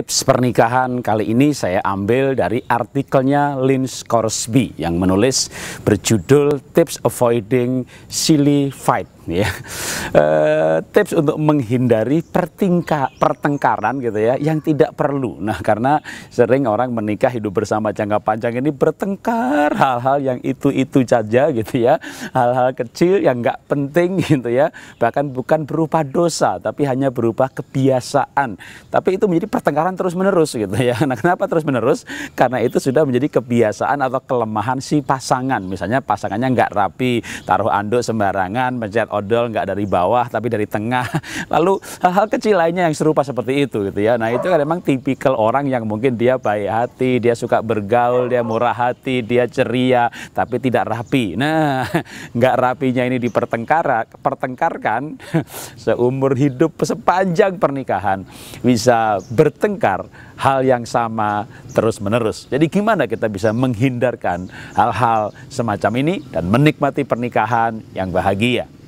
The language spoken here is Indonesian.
tips pernikahan kali ini saya ambil dari artikelnya Lynn Scorsby yang menulis berjudul Tips Avoiding Silly Fight ya. E, tips untuk menghindari pertingka, pertengkaran gitu ya yang tidak perlu. Nah, karena sering orang menikah hidup bersama jangka panjang ini bertengkar hal-hal yang itu-itu saja gitu ya. Hal-hal kecil yang nggak penting gitu ya. Bahkan bukan berupa dosa tapi hanya berupa kebiasaan. Tapi itu menjadi pertengkaran terus-menerus gitu ya. Nah, kenapa terus-menerus? Karena itu sudah menjadi kebiasaan atau kelemahan si pasangan. Misalnya pasangannya nggak rapi, taruh anduk sembarangan, mencet odol nggak dari bawah tapi dari tengah. Lalu hal-hal kecil lainnya yang serupa seperti itu gitu ya. Nah, itu kan memang tipikal orang yang mungkin dia baik hati, dia suka bergaul, dia murah hati, dia ceria tapi tidak rapi. Nah, nggak rapinya ini dipertengkara pertengkarkan seumur hidup sepanjang pernikahan bisa bertengkar bertengkar hal yang sama terus-menerus. Jadi gimana kita bisa menghindarkan hal-hal semacam ini dan menikmati pernikahan yang bahagia?